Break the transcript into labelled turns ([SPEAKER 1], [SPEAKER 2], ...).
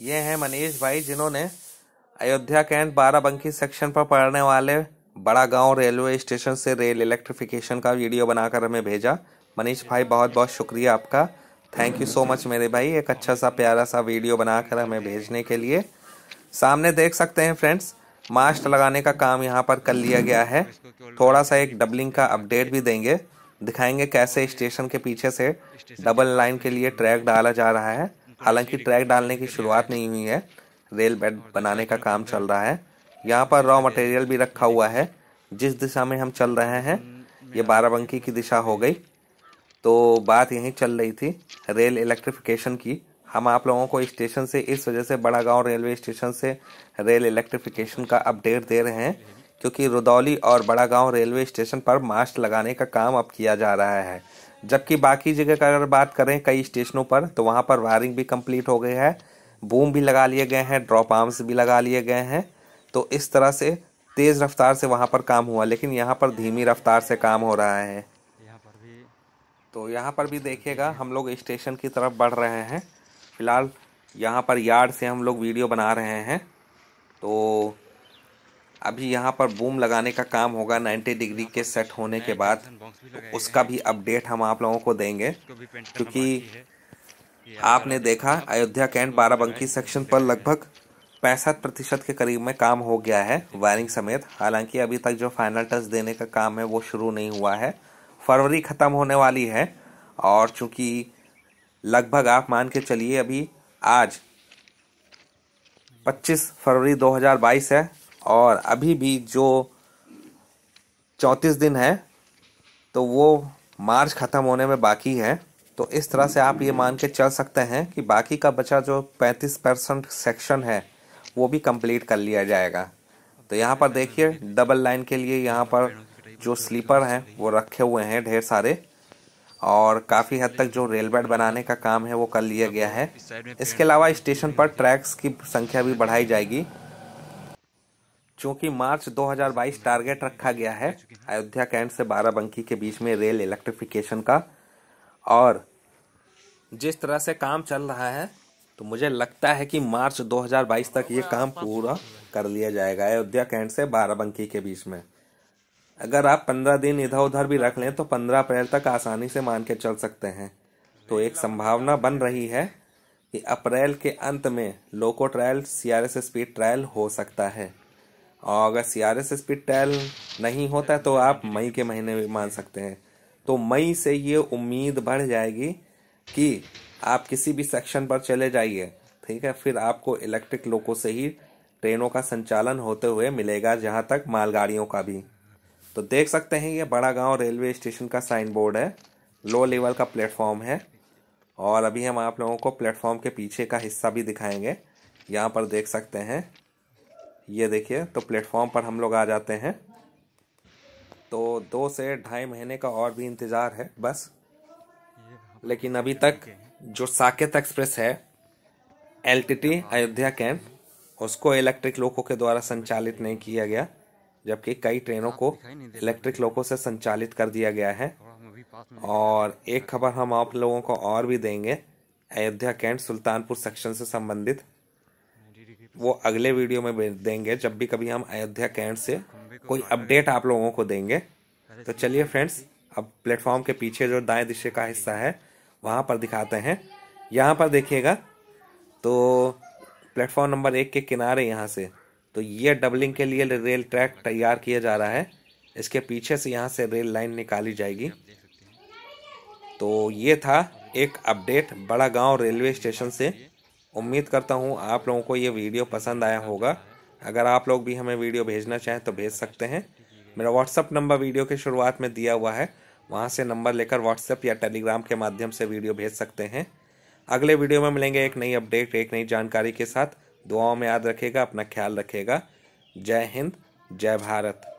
[SPEAKER 1] ये हैं मनीष भाई जिन्होंने अयोध्या कैंट बाराबंकी सेक्शन पर पढ़ने वाले बड़ा गांव रेलवे स्टेशन से रेल इलेक्ट्रिफिकेशन का वीडियो बनाकर हमें भेजा मनीष भाई बहुत बहुत शुक्रिया आपका थैंक यू सो मच मेरे भाई एक अच्छा सा प्यारा सा वीडियो बनाकर हमें भेजने के लिए सामने देख सकते हैं फ्रेंड्स मास्ट लगाने का काम यहाँ पर कर लिया गया है थोड़ा सा एक डबलिंग का अपडेट भी देंगे दिखाएंगे कैसे स्टेशन के पीछे से डबल लाइन के लिए ट्रैक डाला जा रहा है हाँ, हालांकि ट्रैक डालने की शुरुआत नहीं हुई है रेल बेड बनाने का काम चल रहा है यहाँ पर रॉ मटेरियल भी रखा हुआ है जिस दिशा में हम चल रहे हैं हम्म, ये बाराबंकी की दिशा हो गई तो बात यहीं चल रही थी रेल इलेक्ट्रिफिकेशन की हम आप लोगों को स्टेशन से इस वजह से बड़ा गांव रेलवे स्टेशन से रेल इलेक्ट्रिफिकेशन का अपडेट दे रहे हैं क्योंकि रुदौली और बड़ा गांव रेलवे स्टेशन पर मास्ट लगाने का काम अब किया जा रहा है जबकि बाकी जगह का अगर बात करें कई स्टेशनों पर तो वहाँ पर वायरिंग भी कंप्लीट हो गई है बूम भी लगा लिए गए हैं ड्रॉप आर्म्स भी लगा लिए गए हैं तो इस तरह से तेज़ रफ्तार से वहाँ पर काम हुआ लेकिन यहाँ पर धीमी रफ्तार से काम हो रहा है यहाँ पर भी तो यहाँ पर भी देखिएगा हम लोग स्टेशन की तरफ बढ़ रहे हैं फिलहाल यहाँ पर यार्ड से हम लोग वीडियो बना रहे हैं तो अभी यहाँ पर बूम लगाने का काम होगा 90 डिग्री के सेट होने के बाद तो उसका भी अपडेट हम आप लोगों को देंगे क्योंकि आपने देखा अयोध्या कैंट बाराबंकी सेक्शन पर लगभग पैंसठ प्रतिशत के करीब में काम हो गया है वायरिंग समेत हालांकि अभी तक जो फाइनल टच देने का काम है वो शुरू नहीं हुआ है फरवरी ख़त्म होने वाली है और चूंकि लगभग आप मान के चलिए अभी आज 25 फरवरी 2022 है और अभी भी जो चौंतीस दिन है तो वो मार्च ख़त्म होने में बाकी है तो इस तरह से आप ये मान के चल सकते हैं कि बाकी का बचा जो 35 परसेंट सेक्शन है वो भी कंप्लीट कर लिया जाएगा तो यहाँ पर देखिए डबल लाइन के लिए यहाँ पर जो स्लीपर हैं वो रखे हुए हैं ढेर सारे और काफ़ी हद तक जो रेल बेड बनाने का काम है वो कर लिया गया है इसके अलावा स्टेशन पर ट्रैक्स की संख्या भी बढ़ाई जाएगी चूंकि मार्च 2022 टारगेट रखा गया है अयोध्या कैंट से बाराबंकी के बीच में रेल इलेक्ट्रिफिकेशन का और जिस तरह से काम चल रहा है तो मुझे लगता है कि मार्च 2022 तक ये काम पूरा कर लिया जाएगा अयोध्या कैंट से बाराबंकी के बीच में अगर आप पंद्रह दिन इधर उधर भी रख लें तो पंद्रह अप्रैल तक आसानी से मान के चल सकते हैं तो एक संभावना बन रही है कि अप्रैल के अंत में loco trial CRS speed trial हो सकता है और अगर C R S S P नहीं होता तो आप मई के महीने में मान सकते हैं तो मई से ये उम्मीद बढ़ जाएगी कि आप किसी भी सेक्शन पर चले जाइए ठीक है फिर आपको इलेक्ट्रिक लोको से ही ट्रेनों का संचालन होते हुए मिलेगा जहाँ तक मालगाड़ियों का भी तो देख सकते हैं ये बड़ा गांव रेलवे स्टेशन का साइन बोर्ड है लो लेवल का प्लेटफॉर्म है और अभी हम आप लोगों को प्लेटफॉर्म के पीछे का हिस्सा भी दिखाएंगे यहाँ पर देख सकते हैं ये देखिए तो प्लेटफॉर्म पर हम लोग आ जाते हैं तो दो से ढाई महीने का और भी इंतज़ार है बस लेकिन अभी तक जो साकेत एक्सप्रेस है एल अयोध्या कैंप उसको इलेक्ट्रिक लोको के द्वारा संचालित नहीं किया गया जबकि कई ट्रेनों को इलेक्ट्रिक लोको से संचालित कर दिया गया है और एक खबर हम आप लोगों को और भी देंगे अयोध्या कैंट सुल्तानपुर सेक्शन से संबंधित वो अगले वीडियो में देंगे जब भी कभी हम अयोध्या कैंट से कोई अपडेट आप लोगों को देंगे तो चलिए फ्रेंड्स अब प्लेटफॉर्म के पीछे जो दाएं दिशे का हिस्सा है वहाँ पर दिखाते हैं यहाँ पर देखिएगा तो प्लेटफॉर्म नंबर एक के किनारे यहाँ से तो ये डबलिंग के लिए रेल ट्रैक तैयार किया जा रहा है इसके पीछे से यहाँ से रेल लाइन निकाली जाएगी तो ये था एक अपडेट बड़ा गांव रेलवे स्टेशन से उम्मीद करता हूँ आप लोगों को ये वीडियो पसंद आया होगा अगर आप लोग भी हमें वीडियो भेजना चाहें तो भेज सकते हैं मेरा व्हाट्सअप नंबर वीडियो के शुरुआत में दिया हुआ है वहाँ से नंबर लेकर व्हाट्सएप या टेलीग्राम के माध्यम से वीडियो भेज सकते हैं अगले वीडियो में मिलेंगे एक नई अपडेट एक नई जानकारी के साथ दुआओं में याद रखेगा अपना ख्याल रखेगा जय हिंद जय भारत